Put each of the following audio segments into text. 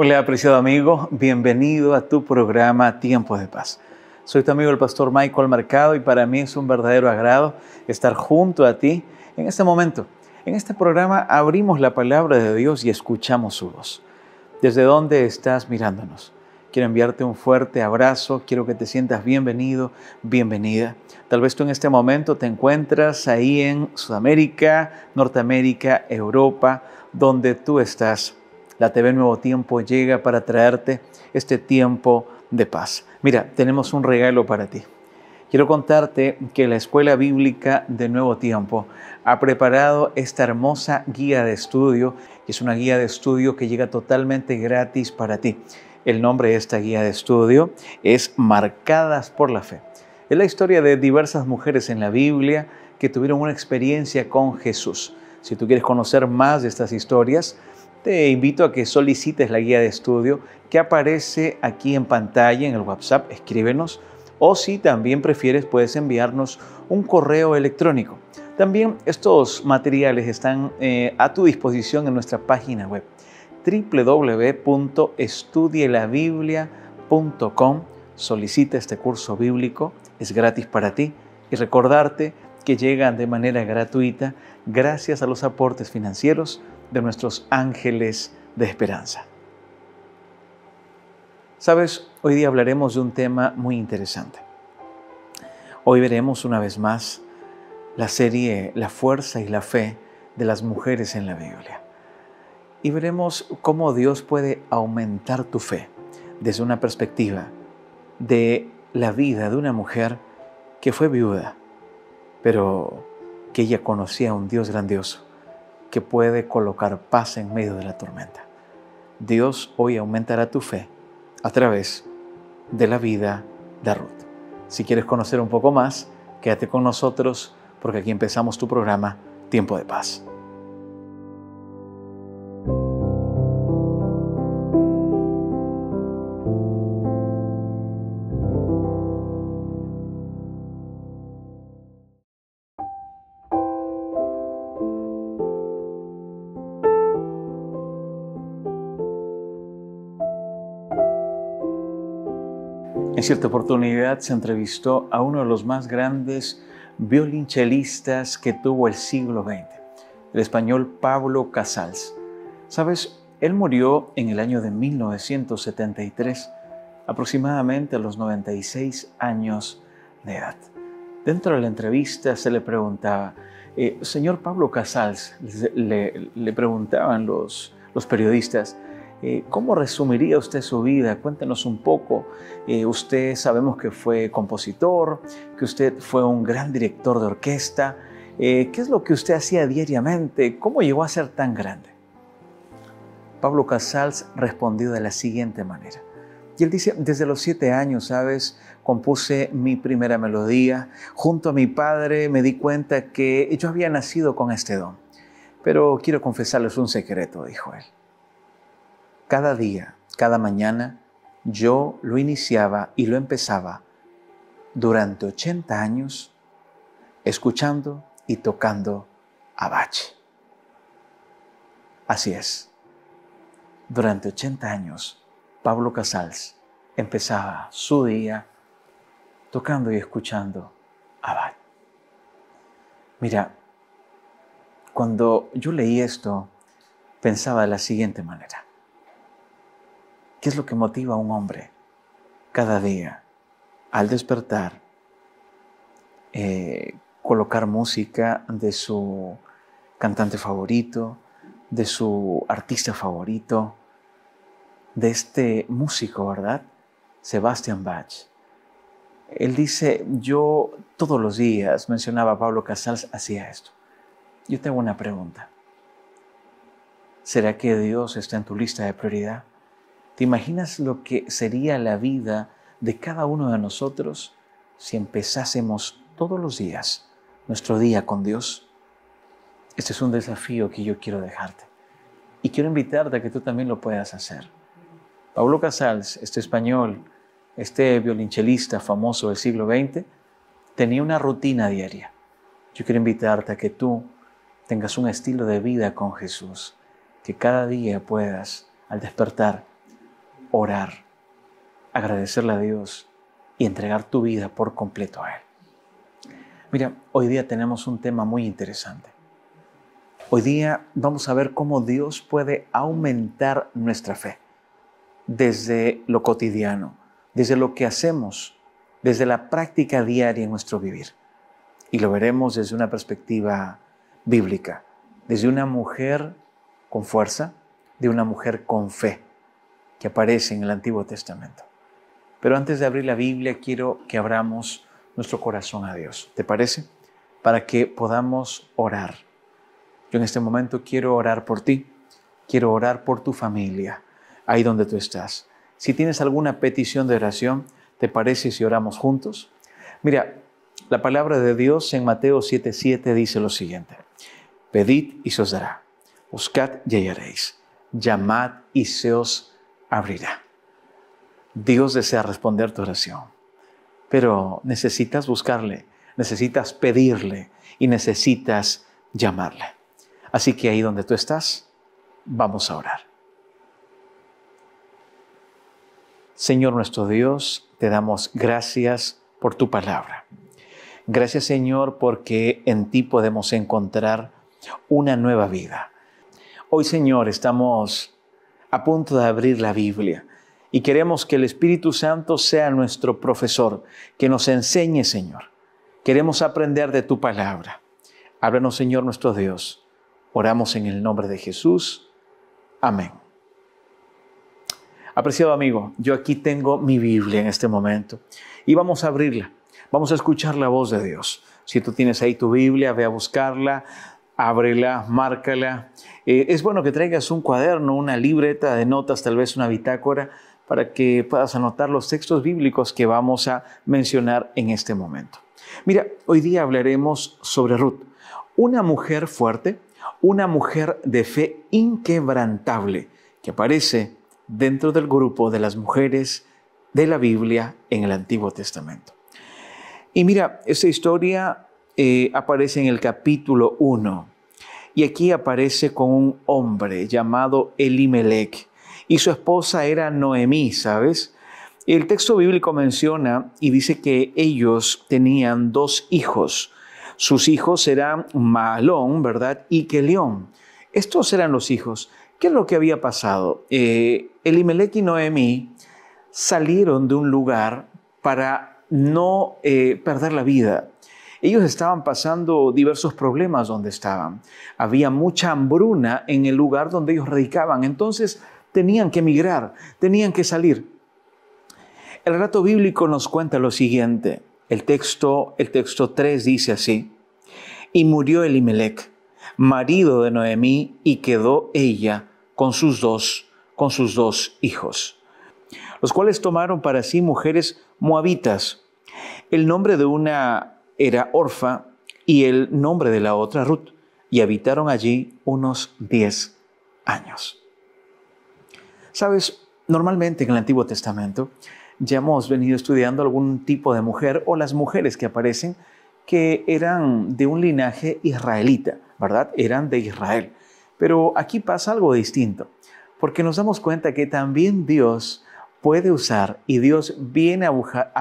Hola, apreciado amigo, bienvenido a tu programa Tiempo de Paz. Soy tu amigo el pastor Michael Mercado y para mí es un verdadero agrado estar junto a ti en este momento. En este programa abrimos la palabra de Dios y escuchamos su voz. Desde dónde estás mirándonos. Quiero enviarte un fuerte abrazo, quiero que te sientas bienvenido, bienvenida. Tal vez tú en este momento te encuentras ahí en Sudamérica, Norteamérica, Europa, donde tú estás la TV Nuevo Tiempo llega para traerte este tiempo de paz. Mira, tenemos un regalo para ti. Quiero contarte que la Escuela Bíblica de Nuevo Tiempo ha preparado esta hermosa guía de estudio, que es una guía de estudio que llega totalmente gratis para ti. El nombre de esta guía de estudio es Marcadas por la Fe. Es la historia de diversas mujeres en la Biblia que tuvieron una experiencia con Jesús. Si tú quieres conocer más de estas historias, te invito a que solicites la guía de estudio que aparece aquí en pantalla en el WhatsApp, escríbenos o si también prefieres puedes enviarnos un correo electrónico. También estos materiales están eh, a tu disposición en nuestra página web www.estudielabiblia.com. Solicita este curso bíblico, es gratis para ti y recordarte que llegan de manera gratuita gracias a los aportes financieros de nuestros ángeles de esperanza. Sabes, hoy día hablaremos de un tema muy interesante. Hoy veremos una vez más la serie La fuerza y la fe de las mujeres en la Biblia. Y veremos cómo Dios puede aumentar tu fe desde una perspectiva de la vida de una mujer que fue viuda, pero que ella conocía a un Dios grandioso que puede colocar paz en medio de la tormenta. Dios hoy aumentará tu fe a través de la vida de Ruth. Si quieres conocer un poco más, quédate con nosotros porque aquí empezamos tu programa Tiempo de Paz. cierta oportunidad se entrevistó a uno de los más grandes violinchelistas que tuvo el siglo XX, el español Pablo Casals. Sabes, él murió en el año de 1973, aproximadamente a los 96 años de edad. Dentro de la entrevista se le preguntaba, eh, señor Pablo Casals, le, preguntaban los periodistas, eh, ¿Cómo resumiría usted su vida? Cuéntenos un poco. Eh, usted sabemos que fue compositor, que usted fue un gran director de orquesta. Eh, ¿Qué es lo que usted hacía diariamente? ¿Cómo llegó a ser tan grande? Pablo Casals respondió de la siguiente manera. Y él dice, desde los siete años, ¿sabes? Compuse mi primera melodía. Junto a mi padre me di cuenta que yo había nacido con este don. Pero quiero confesarles un secreto, dijo él. Cada día, cada mañana, yo lo iniciaba y lo empezaba durante 80 años escuchando y tocando Bach. Así es. Durante 80 años, Pablo Casals empezaba su día tocando y escuchando Bach. Mira, cuando yo leí esto, pensaba de la siguiente manera. ¿Qué es lo que motiva a un hombre cada día al despertar? Eh, colocar música de su cantante favorito, de su artista favorito, de este músico, ¿verdad? Sebastian Bach. Él dice, yo todos los días, mencionaba Pablo Casals, hacía esto. Yo tengo una pregunta. ¿Será que Dios está en tu lista de prioridad? ¿Te imaginas lo que sería la vida de cada uno de nosotros si empezásemos todos los días nuestro día con Dios? Este es un desafío que yo quiero dejarte y quiero invitarte a que tú también lo puedas hacer. Pablo Casals, este español, este violinchelista famoso del siglo XX, tenía una rutina diaria. Yo quiero invitarte a que tú tengas un estilo de vida con Jesús, que cada día puedas, al despertar, orar, agradecerle a Dios y entregar tu vida por completo a Él. Mira, hoy día tenemos un tema muy interesante. Hoy día vamos a ver cómo Dios puede aumentar nuestra fe desde lo cotidiano, desde lo que hacemos, desde la práctica diaria en nuestro vivir. Y lo veremos desde una perspectiva bíblica, desde una mujer con fuerza, de una mujer con fe que aparece en el Antiguo Testamento. Pero antes de abrir la Biblia, quiero que abramos nuestro corazón a Dios. ¿Te parece? Para que podamos orar. Yo en este momento quiero orar por ti, quiero orar por tu familia, ahí donde tú estás. Si tienes alguna petición de oración, ¿te parece si oramos juntos? Mira, la palabra de Dios en Mateo 7:7 dice lo siguiente, pedid y se os dará, buscad y hallaréis, llamad y se os dará abrirá. Dios desea responder tu oración, pero necesitas buscarle, necesitas pedirle y necesitas llamarle. Así que ahí donde tú estás, vamos a orar. Señor nuestro Dios, te damos gracias por tu palabra. Gracias Señor porque en ti podemos encontrar una nueva vida. Hoy Señor estamos a punto de abrir la Biblia. Y queremos que el Espíritu Santo sea nuestro profesor, que nos enseñe, Señor. Queremos aprender de tu palabra. Háblanos, Señor nuestro Dios. Oramos en el nombre de Jesús. Amén. Apreciado amigo, yo aquí tengo mi Biblia en este momento y vamos a abrirla. Vamos a escuchar la voz de Dios. Si tú tienes ahí tu Biblia, ve a buscarla, ábrela, márcala eh, es bueno que traigas un cuaderno, una libreta de notas, tal vez una bitácora, para que puedas anotar los textos bíblicos que vamos a mencionar en este momento. Mira, hoy día hablaremos sobre Ruth, una mujer fuerte, una mujer de fe inquebrantable, que aparece dentro del grupo de las mujeres de la Biblia en el Antiguo Testamento. Y mira, esta historia eh, aparece en el capítulo 1 y aquí aparece con un hombre llamado Elimelech y su esposa era Noemí, ¿sabes? El texto bíblico menciona y dice que ellos tenían dos hijos. Sus hijos eran Malón, ¿verdad? Y Kelión. Estos eran los hijos. ¿Qué es lo que había pasado? Eh, Elimelech y Noemí salieron de un lugar para no eh, perder la vida. Ellos estaban pasando diversos problemas donde estaban. Había mucha hambruna en el lugar donde ellos radicaban. Entonces tenían que emigrar, tenían que salir. El relato bíblico nos cuenta lo siguiente. El texto, el texto 3 dice así. Y murió Elimelech, marido de Noemí, y quedó ella con sus dos, con sus dos hijos los cuales tomaron para sí mujeres moabitas. El nombre de una era Orfa y el nombre de la otra Ruth, y habitaron allí unos diez años. Sabes, normalmente en el Antiguo Testamento ya hemos venido estudiando algún tipo de mujer o las mujeres que aparecen que eran de un linaje israelita, ¿verdad? Eran de Israel. Pero aquí pasa algo distinto, porque nos damos cuenta que también Dios puede usar y Dios viene a,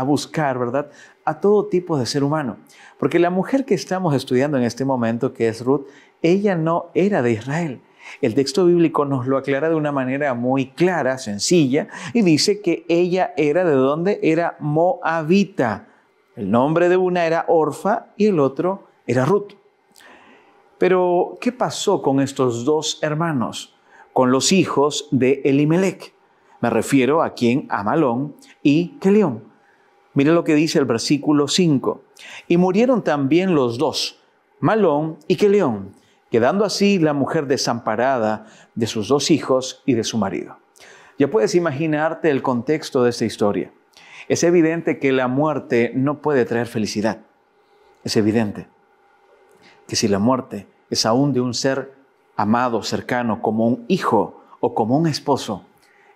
buscar, ¿verdad? A todo tipo de ser humano. Porque la mujer que estamos estudiando en este momento, que es Ruth, ella no era de Israel. El texto bíblico nos lo aclara de una manera muy clara, sencilla, y dice que ella era de donde era Moabita. El nombre de una era Orfa y el otro era Ruth. Pero, ¿qué pasó con estos dos hermanos, con los hijos de Elimelech? Me refiero a quien a Malón y Kelión. Mire lo que dice el versículo 5. Y murieron también los dos, Malón y queleón, quedando así la mujer desamparada de sus dos hijos y de su marido. Ya puedes imaginarte el contexto de esta historia. Es evidente que la muerte no puede traer felicidad. Es evidente que si la muerte es aún de un ser amado, cercano, como un hijo o como un esposo,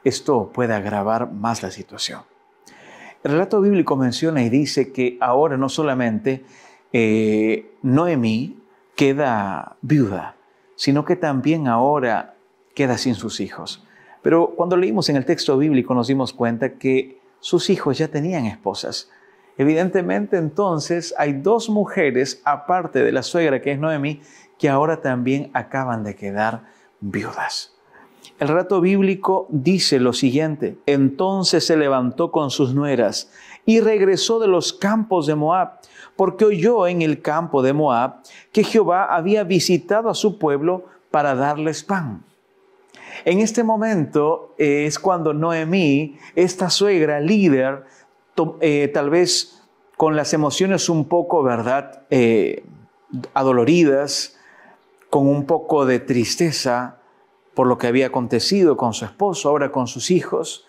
esto puede agravar más la situación. El relato bíblico menciona y dice que ahora no solamente eh, Noemí queda viuda, sino que también ahora queda sin sus hijos. Pero cuando leímos en el texto bíblico nos dimos cuenta que sus hijos ya tenían esposas. Evidentemente entonces hay dos mujeres, aparte de la suegra que es Noemí, que ahora también acaban de quedar viudas. El rato bíblico dice lo siguiente, entonces se levantó con sus nueras y regresó de los campos de Moab, porque oyó en el campo de Moab que Jehová había visitado a su pueblo para darles pan. En este momento es cuando Noemí, esta suegra líder, eh, tal vez con las emociones un poco, ¿verdad?, eh, adoloridas, con un poco de tristeza, por lo que había acontecido con su esposo, ahora con sus hijos,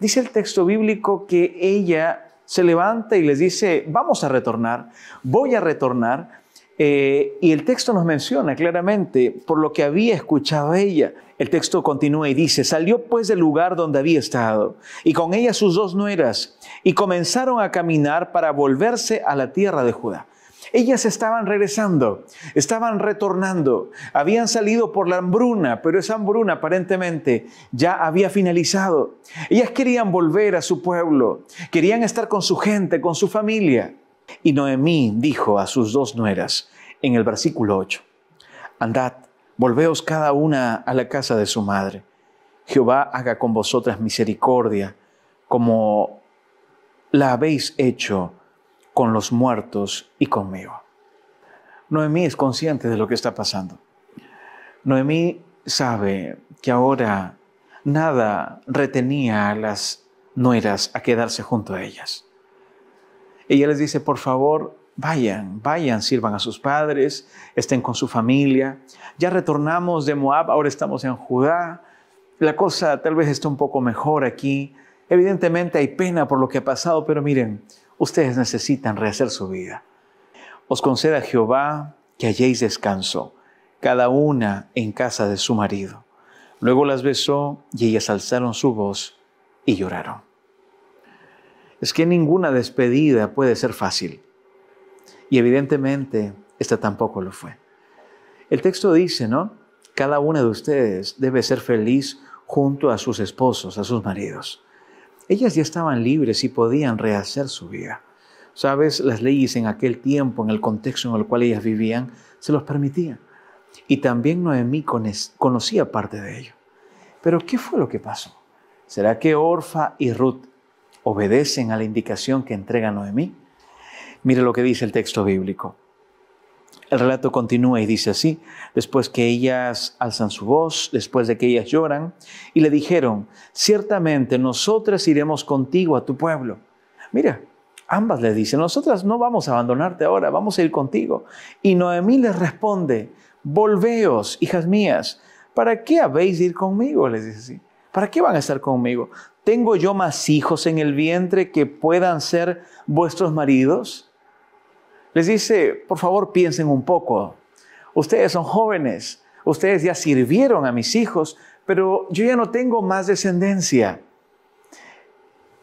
dice el texto bíblico que ella se levanta y les dice, vamos a retornar, voy a retornar. Eh, y el texto nos menciona claramente por lo que había escuchado ella. El texto continúa y dice, salió pues del lugar donde había estado, y con ella sus dos nueras, y comenzaron a caminar para volverse a la tierra de Judá. Ellas estaban regresando, estaban retornando, habían salido por la hambruna, pero esa hambruna aparentemente ya había finalizado. Ellas querían volver a su pueblo, querían estar con su gente, con su familia. Y Noemí dijo a sus dos nueras en el versículo 8, Andad, volveos cada una a la casa de su madre. Jehová haga con vosotras misericordia, como la habéis hecho con los muertos y conmigo. Noemí es consciente de lo que está pasando. Noemí sabe que ahora nada retenía a las nueras a quedarse junto a ellas. Ella les dice, por favor, vayan, vayan, sirvan a sus padres, estén con su familia. Ya retornamos de Moab, ahora estamos en Judá. La cosa tal vez está un poco mejor aquí. Evidentemente hay pena por lo que ha pasado, pero miren, ustedes necesitan rehacer su vida. Os conceda Jehová que halléis descanso, cada una en casa de su marido. Luego las besó y ellas alzaron su voz y lloraron. Es que ninguna despedida puede ser fácil. Y evidentemente esta tampoco lo fue. El texto dice, ¿no? Cada una de ustedes debe ser feliz junto a sus esposos, a sus maridos. Ellas ya estaban libres y podían rehacer su vida. Sabes, las leyes en aquel tiempo, en el contexto en el cual ellas vivían, se los permitían. Y también Noemí conocía parte de ello. Pero ¿qué fue lo que pasó? ¿Será que Orfa y Ruth obedecen a la indicación que entrega Noemí? Mire lo que dice el texto bíblico. El relato continúa y dice así, después que ellas alzan su voz, después de que ellas lloran, y le dijeron, ciertamente nosotras iremos contigo a tu pueblo. Mira, ambas le dicen, nosotras no vamos a abandonarte ahora, vamos a ir contigo. Y Noemí les responde, volveos, hijas mías, ¿para qué habéis de ir conmigo? Les dice así, ¿para qué van a estar conmigo? ¿Tengo yo más hijos en el vientre que puedan ser vuestros maridos? les dice, por favor piensen un poco, ustedes son jóvenes, ustedes ya sirvieron a mis hijos, pero yo ya no tengo más descendencia.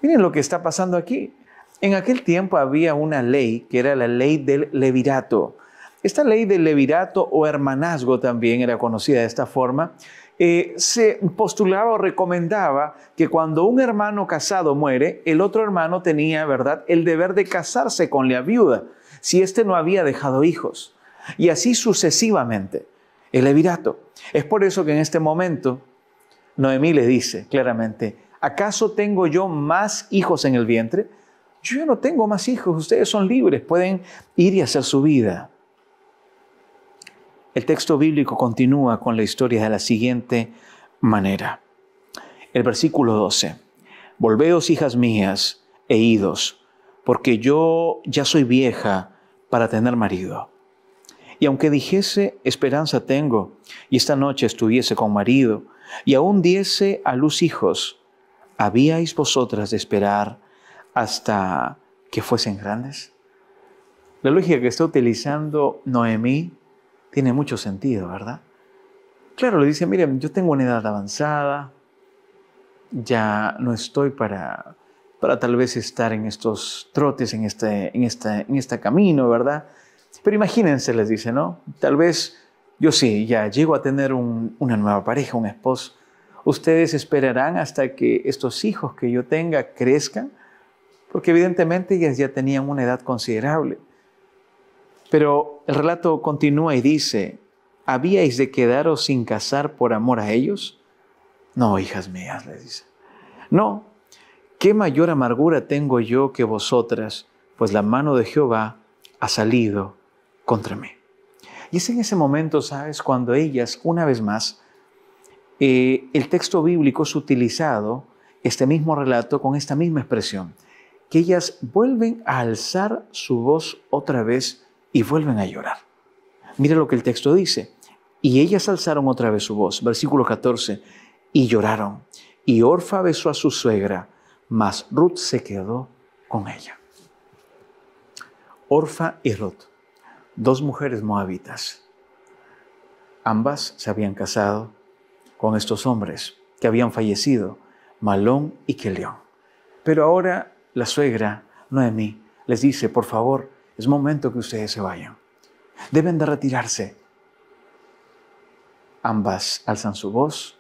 Miren lo que está pasando aquí. En aquel tiempo había una ley que era la ley del levirato. Esta ley del levirato o hermanazgo también era conocida de esta forma. Eh, se postulaba o recomendaba que cuando un hermano casado muere, el otro hermano tenía, ¿verdad?, el deber de casarse con la viuda si éste no había dejado hijos. Y así sucesivamente, el evirato. Es por eso que en este momento Noemí le dice claramente, ¿acaso tengo yo más hijos en el vientre? Yo no tengo más hijos, ustedes son libres, pueden ir y hacer su vida. El texto bíblico continúa con la historia de la siguiente manera. El versículo 12. Volveos, hijas mías, e idos, porque yo ya soy vieja para tener marido. Y aunque dijese, esperanza tengo, y esta noche estuviese con marido, y aún diese a luz hijos, ¿habíais vosotras de esperar hasta que fuesen grandes? La lógica que está utilizando Noemí tiene mucho sentido, ¿verdad? Claro, le dice, miren, yo tengo una edad avanzada, ya no estoy para para tal vez estar en estos trotes, en este, en esta, en este camino, ¿verdad? Pero imagínense, les dice, ¿no? Tal vez yo sí, ya llego a tener una nueva pareja, un esposo. Ustedes esperarán hasta que estos hijos que yo tenga crezcan, porque evidentemente ellas ya tenían una edad considerable. Pero el relato continúa y dice, ¿habíais de quedaros sin casar por amor a ellos? No, hijas mías, les dice. No, ¿qué mayor amargura tengo yo que vosotras? Pues la mano de Jehová ha salido contra mí. Y es en ese momento, ¿sabes? Cuando ellas, una vez más, eh, el texto bíblico es utilizado, este mismo relato, con esta misma expresión, que ellas vuelven a alzar su voz otra vez y vuelven a llorar. Mira lo que el texto dice. Y ellas alzaron otra vez su voz, versículo 14, y lloraron. Y Orfa besó a su suegra mas Ruth se quedó con ella. Orfa y Ruth, dos mujeres moabitas. Ambas se habían casado con estos hombres que habían fallecido, Malón y Kelión. Pero ahora la suegra, Noemí, les dice, por favor, es momento que ustedes se vayan. Deben de retirarse. Ambas alzan su voz,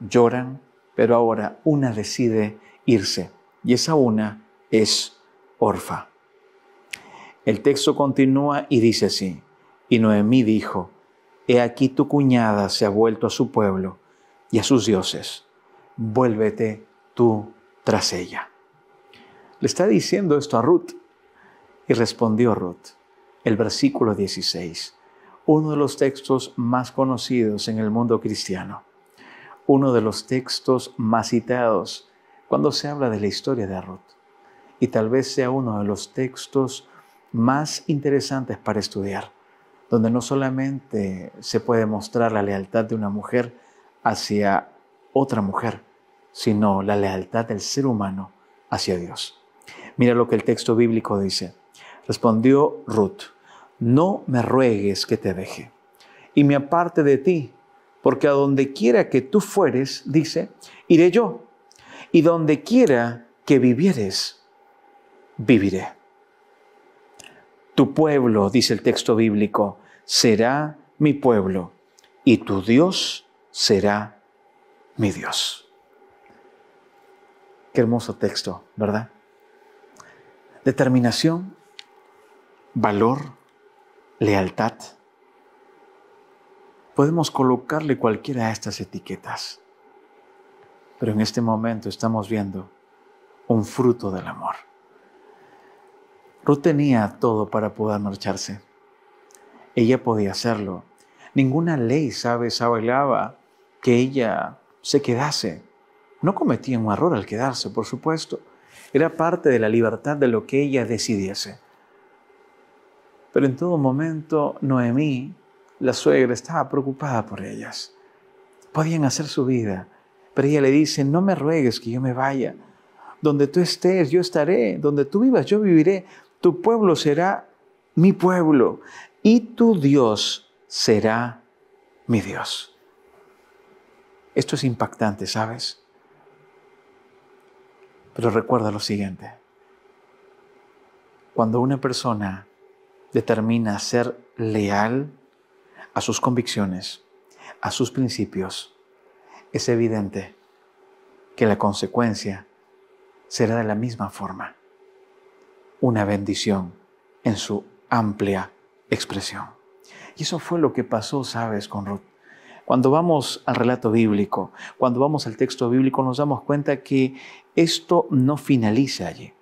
lloran, pero ahora una decide irse. Y esa una es Orfa. El texto continúa y dice así, y Noemí dijo, He aquí tu cuñada se ha vuelto a su pueblo y a sus dioses, vuélvete tú tras ella. Le está diciendo esto a Ruth. Y respondió Ruth, el versículo 16, uno de los textos más conocidos en el mundo cristiano, uno de los textos más citados cuando se habla de la historia de Ruth. Y tal vez sea uno de los textos más interesantes para estudiar, donde no solamente se puede mostrar la lealtad de una mujer hacia otra mujer, sino la lealtad del ser humano hacia Dios. Mira lo que el texto bíblico dice. Respondió Ruth, no me ruegues que te deje y me aparte de ti, porque a donde quiera que tú fueres, dice, iré yo y donde quiera que vivieres, viviré. Tu pueblo, dice el texto bíblico, será mi pueblo y tu Dios será mi Dios. Qué hermoso texto, ¿verdad? Determinación, valor, lealtad. Podemos colocarle cualquiera de estas etiquetas. Pero en este momento estamos viendo un fruto del amor. Ruth tenía todo para poder marcharse. Ella podía hacerlo. Ninguna ley, sabes, bailaba que ella se quedase. No cometía un error al quedarse, por supuesto. Era parte de la libertad de lo que ella decidiese. Pero en todo momento, Noemí, la suegra, estaba preocupada por ellas. Podían hacer su vida pero ella le dice, no me ruegues que yo me vaya. Donde tú estés, yo estaré. Donde tú vivas, yo viviré. Tu pueblo será mi pueblo. Y tu Dios será mi Dios. Esto es impactante, ¿sabes? Pero recuerda lo siguiente. Cuando una persona determina ser leal a sus convicciones, a sus principios, es evidente que la consecuencia será de la misma forma, una bendición en su amplia expresión. Y eso fue lo que pasó, sabes, con Ruth. Cuando vamos al relato bíblico, cuando vamos al texto bíblico, nos damos cuenta que esto no finaliza allí.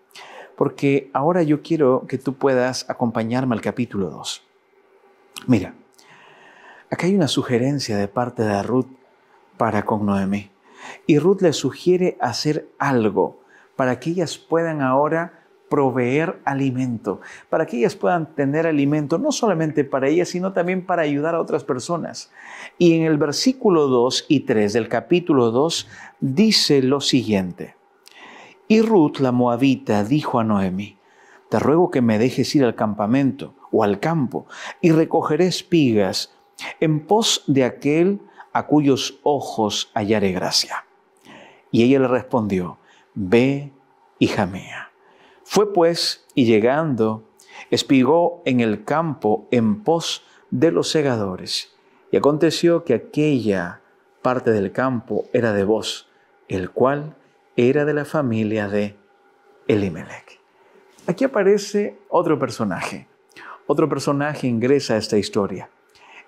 Porque ahora yo quiero que tú puedas acompañarme al capítulo 2. Mira, acá hay una sugerencia de parte de Ruth para con Noemi Y Ruth le sugiere hacer algo para que ellas puedan ahora proveer alimento, para que ellas puedan tener alimento, no solamente para ellas, sino también para ayudar a otras personas. Y en el versículo 2 y 3 del capítulo 2 dice lo siguiente. Y Ruth la moabita dijo a Noemí, te ruego que me dejes ir al campamento o al campo y recogeré espigas en pos de aquel a cuyos ojos hallaré gracia. Y ella le respondió, Ve, hija mía. Fue pues, y llegando, espigó en el campo en pos de los segadores. Y aconteció que aquella parte del campo era de vos, el cual era de la familia de Elimelech. Aquí aparece otro personaje. Otro personaje ingresa a esta historia.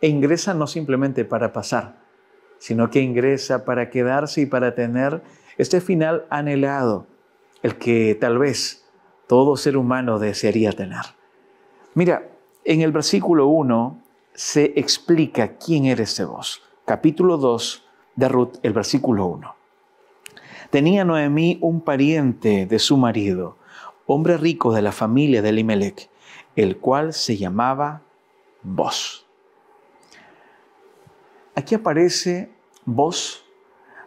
E ingresa no simplemente para pasar, sino que ingresa para quedarse y para tener este final anhelado, el que tal vez todo ser humano desearía tener. Mira, en el versículo 1 se explica quién era ese vos. Capítulo 2 de Ruth, el versículo 1. Tenía Noemí un pariente de su marido, hombre rico de la familia de Elimelech, el cual se llamaba Vos. Aquí aparece voz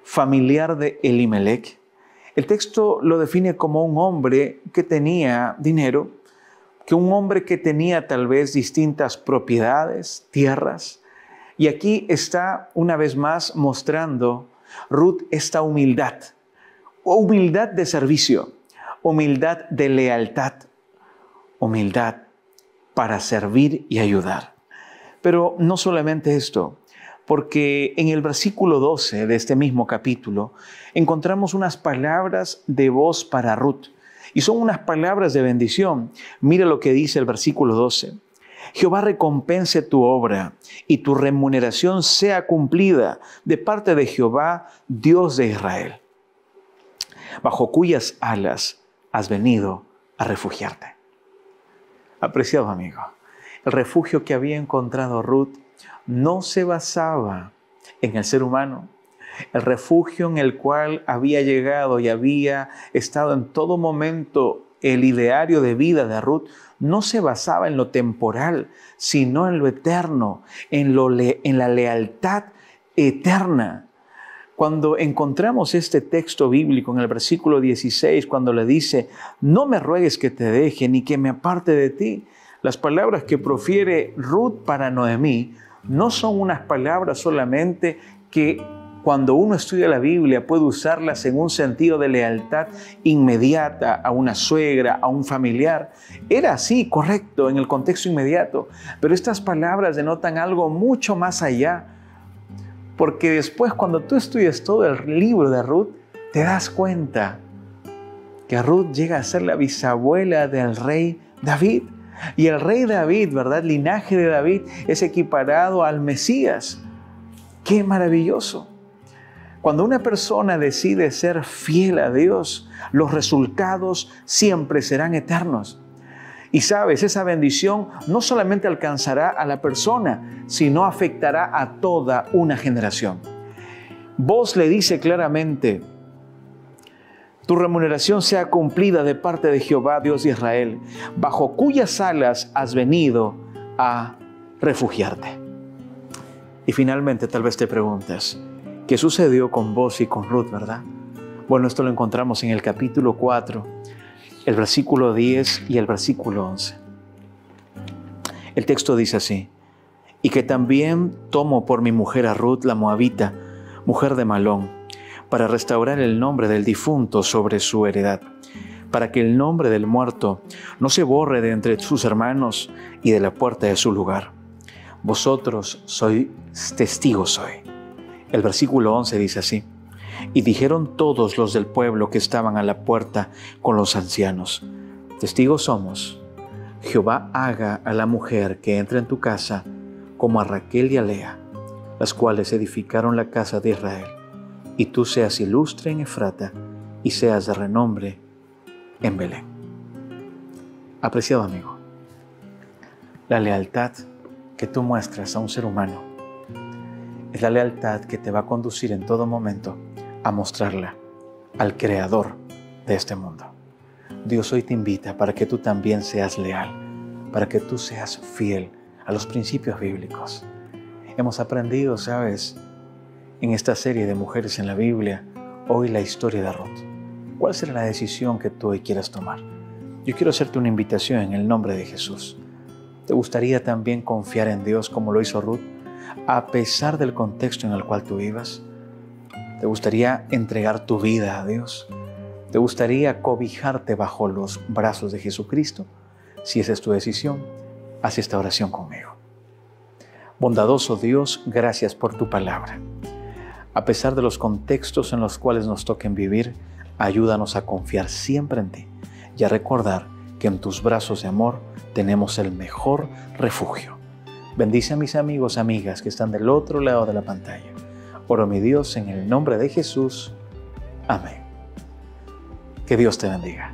familiar de Elimelech. El texto lo define como un hombre que tenía dinero, que un hombre que tenía tal vez distintas propiedades, tierras. Y aquí está una vez más mostrando Ruth esta humildad, humildad de servicio, humildad de lealtad, humildad para servir y ayudar. Pero no solamente esto, porque en el versículo 12 de este mismo capítulo encontramos unas palabras de voz para Ruth, y son unas palabras de bendición. Mira lo que dice el versículo 12. Jehová recompense tu obra y tu remuneración sea cumplida de parte de Jehová, Dios de Israel, bajo cuyas alas has venido a refugiarte. Apreciado amigo, el refugio que había encontrado Ruth no se basaba en el ser humano. El refugio en el cual había llegado y había estado en todo momento el ideario de vida de Ruth no se basaba en lo temporal, sino en lo eterno, en, la lealtad eterna. Cuando encontramos este texto bíblico en el versículo 16, cuando le dice, no me ruegues que te deje ni que me aparte de ti, las palabras que profiere Ruth para Noemí no son unas palabras solamente que cuando uno estudia la Biblia puede usarlas en un sentido de lealtad inmediata a una suegra, a un familiar. Era así, correcto, en el contexto inmediato, pero estas palabras denotan algo mucho más allá, porque después cuando tú estudias todo el libro de Ruth, te das cuenta que Ruth llega a ser la bisabuela del rey David. Y el rey David, ¿verdad? El linaje de David es equiparado al Mesías. ¡Qué maravilloso! Cuando una persona decide ser fiel a Dios, los resultados siempre serán eternos. Y sabes, esa bendición no solamente alcanzará a la persona, sino afectará a toda una generación. Vos le dice claramente, tu remuneración sea cumplida de parte de Jehová, Dios de Israel, bajo cuyas alas has venido a refugiarte. Y finalmente tal vez te preguntes, ¿qué sucedió con vos y con Ruth, verdad? Bueno, esto lo encontramos en el capítulo 4, el versículo 10 y el versículo 11. El texto dice así, y que también tomo por mi mujer a Ruth la moabita, mujer de Malón para restaurar el nombre del difunto sobre su heredad, para que el nombre del muerto no se borre de entre sus hermanos y de la puerta de su lugar. Vosotros sois testigos hoy. El versículo 11 dice así. Y dijeron todos los del pueblo que estaban a la puerta con los ancianos, testigos somos, Jehová haga a la mujer que entre en tu casa como a Raquel y a Lea, las cuales edificaron la casa de Israel y tú seas ilustre en Efrata y seas de renombre en Belén. Apreciado amigo, la lealtad que tú muestras a un ser humano es la lealtad que te va a conducir en todo momento a mostrarla al creador de este mundo. Dios hoy te invita para que tú también seas leal, para que tú seas fiel a los principios bíblicos. Hemos aprendido, ¿sabes?, en esta serie de mujeres en la Biblia, hoy la historia de Ruth. ¿Cuál será la decisión que tú hoy quieras tomar? Yo quiero hacerte una invitación en el nombre de Jesús. ¿Te gustaría también confiar en Dios como lo hizo Ruth, a pesar del contexto en el cual tú vivas? ¿Te gustaría entregar tu vida a Dios? ¿Te gustaría cobijarte bajo los brazos de Jesucristo? Si esa es tu decisión, haz esta oración conmigo. Bondadoso Dios, gracias por tu palabra a pesar de los contextos en los cuales nos toquen vivir, ayúdanos a confiar siempre en ti y a recordar que en tus brazos de amor tenemos el mejor refugio. Bendice a mis amigos, amigas que están del otro lado de la pantalla. Oro mi Dios en el nombre de Jesús. Amén. Que Dios te bendiga.